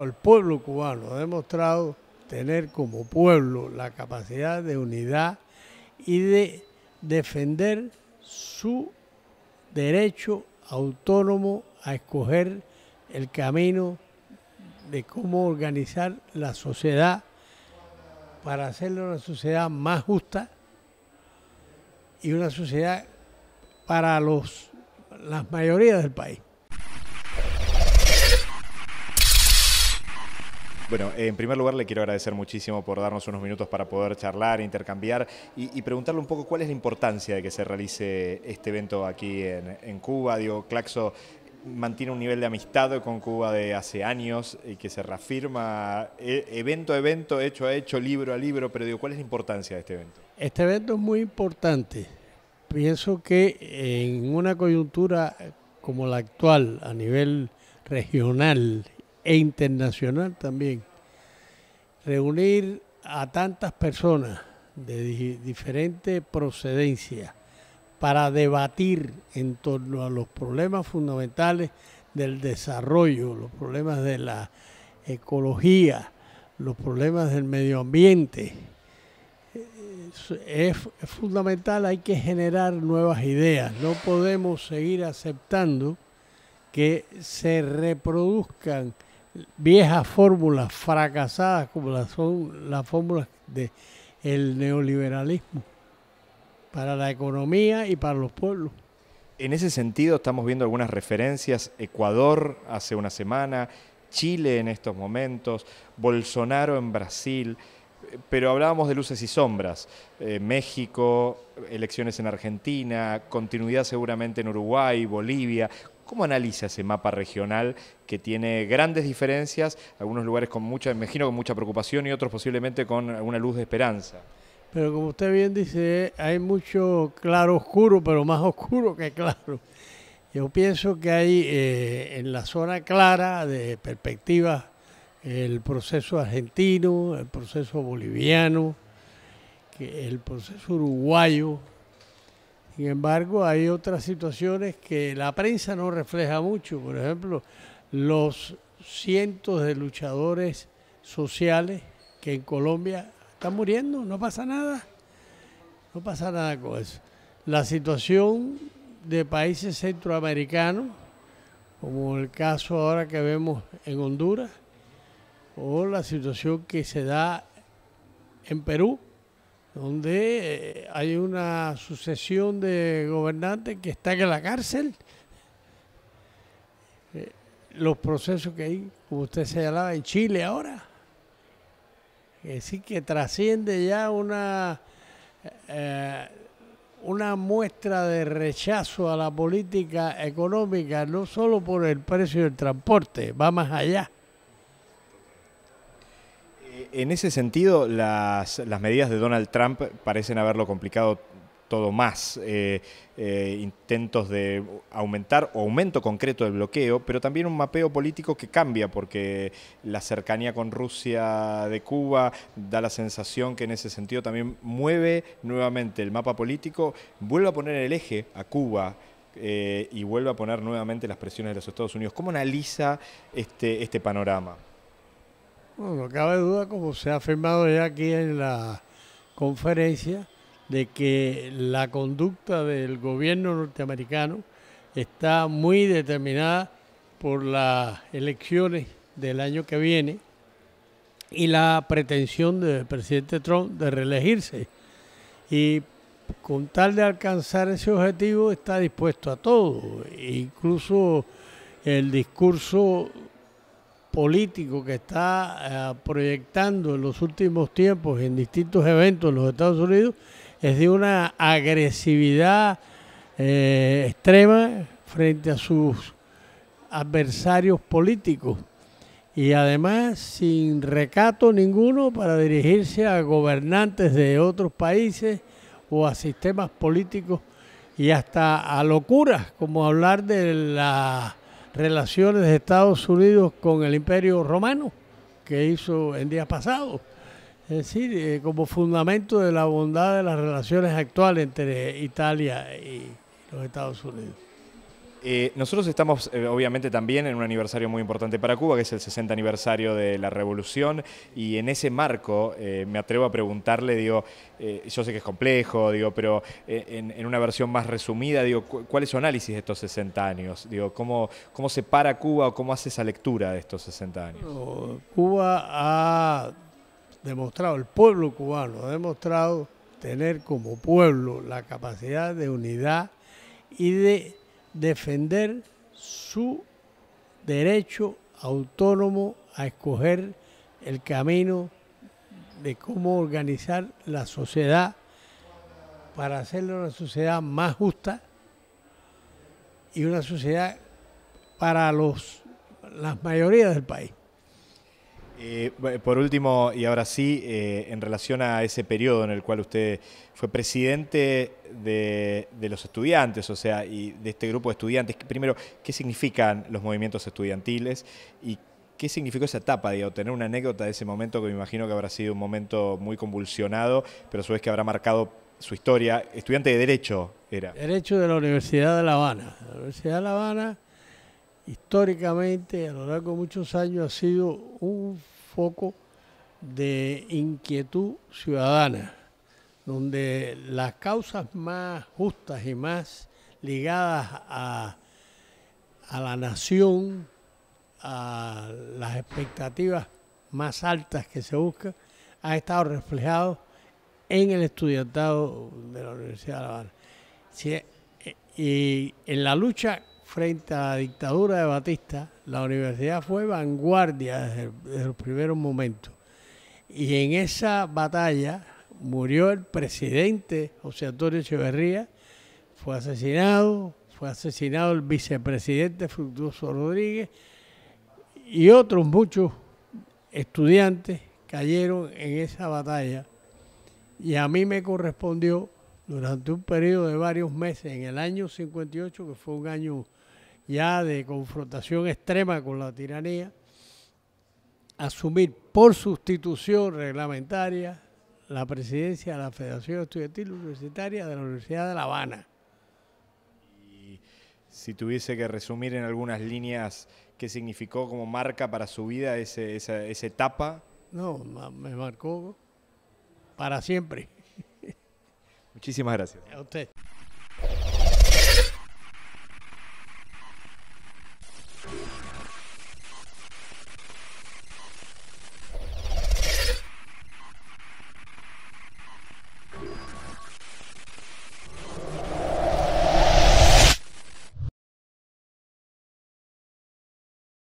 El pueblo cubano ha demostrado tener como pueblo la capacidad de unidad y de defender su derecho autónomo a escoger el camino de cómo organizar la sociedad para hacerle una sociedad más justa y una sociedad para los, las mayorías del país. Bueno, en primer lugar le quiero agradecer muchísimo por darnos unos minutos para poder charlar, intercambiar y, preguntarle un poco cuál es la importancia de que se realice este evento aquí en, en Cuba. Digo, Claxo mantiene un nivel de amistad con Cuba de hace años y que se reafirma e, evento a evento, hecho a hecho, libro a libro, pero digo, ¿cuál es la importancia de este evento? Este evento es muy importante. Pienso que en una coyuntura como la actual a nivel regional e internacional también. Reunir a tantas personas de diferentes procedencias para debatir en torno a los problemas fundamentales del desarrollo, los problemas de la ecología, los problemas del medio ambiente. Eh, es, fundamental, hay que generar nuevas ideas. No podemos seguir aceptando que se reproduzcan viejas fórmulas fracasadas como las son las fórmulas del neoliberalismo para la economía y para los pueblos. En ese sentido estamos viendo algunas referencias, Ecuador hace una semana, Chile en estos momentos, Bolsonaro en Brasil, pero hablábamos de luces y sombras, eh, México, elecciones en Argentina, continuidad seguramente en Uruguay, Bolivia. ¿Cómo analiza ese mapa regional que tiene grandes diferencias, algunos lugares con mucha, imagino con mucha preocupación y otros posiblemente con alguna luz de esperanza? Pero como usted bien dice, hay mucho claro oscuro, pero más oscuro que claro. Yo pienso que hay eh, en la zona clara de perspectiva el proceso argentino, el proceso boliviano, el proceso uruguayo, sin embargo, hay otras situaciones que la prensa no refleja mucho. Por ejemplo, los cientos de luchadores sociales que en Colombia están muriendo, no pasa nada. No pasa nada con eso. La situación de países centroamericanos, como el caso ahora que vemos en Honduras, o la situación que se da en Perú, donde eh, hay una sucesión de gobernantes que están en la cárcel. Eh, los procesos que hay, como usted señalaba, en Chile ahora. Es decir, que trasciende ya una, eh, una muestra de rechazo a la política económica, no solo por el precio del transporte, va más allá en ese sentido, las, medidas de Donald Trump parecen haberlo complicado todo más. Eh, eh, intentos de aumentar o aumento concreto del bloqueo, pero también un mapeo político que cambia, porque la cercanía con Rusia de Cuba da la sensación que en ese sentido también mueve nuevamente el mapa político, vuelve a poner el eje a Cuba. Eh, y vuelve a poner nuevamente las presiones de los Estados Unidos. ¿Cómo analiza este, este panorama? Bueno, no cabe duda, como se ha afirmado ya aquí en la conferencia, de que la conducta del gobierno norteamericano está muy determinada por las elecciones del año que viene y la pretensión del presidente Trump de reelegirse. Y con tal de alcanzar ese objetivo está dispuesto a todo, incluso el discurso político que está eh, proyectando en los últimos tiempos en distintos eventos en los Estados Unidos es de una agresividad eh, extrema frente a sus adversarios políticos y además sin recato ninguno para dirigirse a gobernantes de otros países o a sistemas políticos y hasta a locuras como hablar de la relaciones de Estados Unidos con el Imperio Romano que hizo en días pasados. Es decir, eh, como fundamento de la bondad de las relaciones actuales entre Italia y los Estados Unidos. Eh, nosotros estamos, eh, obviamente, también en un aniversario muy importante para Cuba, que es el 60 aniversario de la revolución, y en ese marco eh, me atrevo a preguntarle, digo, yo sé que es complejo, digo, pero en, una versión más resumida, digo, ¿cuál es su análisis de estos 60 años? Digo, ¿cómo, ¿cómo se para Cuba o cómo hace esa lectura de estos 60 años? Cuba ha demostrado, el pueblo cubano ha demostrado tener como pueblo la capacidad de unidad y de defender su derecho autónomo a escoger el camino de cómo organizar la sociedad para hacerla una sociedad más justa y una sociedad para los, las mayorías del país. Eh, por último, y ahora sí, eh, en relación a ese periodo en el cual usted fue presidente de, los estudiantes, o sea, y de este grupo de estudiantes, primero, ¿qué significan los movimientos estudiantiles y qué significó esa etapa? De tener una anécdota de ese momento que me imagino que habrá sido un momento muy convulsionado, pero a su vez que habrá marcado su historia. Estudiante de Derecho era. Derecho de la Universidad de La Habana. La Universidad de La Habana históricamente a lo largo de muchos años ha sido un foco de inquietud ciudadana, donde las causas más justas y más ligadas a, la nación, a las expectativas más altas que se buscan, ha estado reflejado en el estudiantado de la Universidad de La Habana. Eh, y en la lucha frente a la dictadura de Batista, la universidad fue vanguardia desde, los primeros momentos. Y en esa batalla murió el presidente José Antonio Echeverría, fue asesinado, fue asesinado el vicepresidente Fructuoso Rodríguez y otros muchos estudiantes cayeron en esa batalla. Y a mí me correspondió durante un periodo de varios meses, en el año 58, que fue un año ya de confrontación extrema con la tiranía, asumir por sustitución reglamentaria la presidencia de la Federación Estudiantil Universitaria de la Universidad de La Habana. Y si tuviese que resumir en algunas líneas qué significó como marca para su vida esa, esa etapa. No, me marcó para siempre. Muchísimas gracias. A usted.